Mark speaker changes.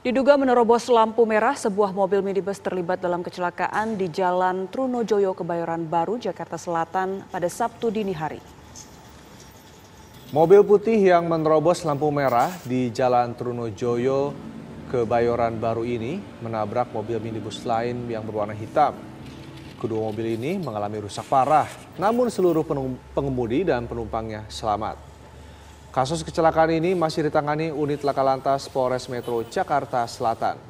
Speaker 1: Diduga menerobos lampu merah, sebuah mobil minibus terlibat dalam kecelakaan di Jalan Trunojoyo, Kebayoran Baru, Jakarta Selatan pada Sabtu dini hari.
Speaker 2: Mobil putih yang menerobos lampu merah di Jalan Trunojoyo, Kebayoran Baru ini menabrak mobil minibus lain yang berwarna hitam. Kedua mobil ini mengalami rusak parah, namun seluruh pengemudi dan penumpangnya selamat. Kasus kecelakaan ini masih ditangani unit laka lantas Polres Metro Jakarta Selatan.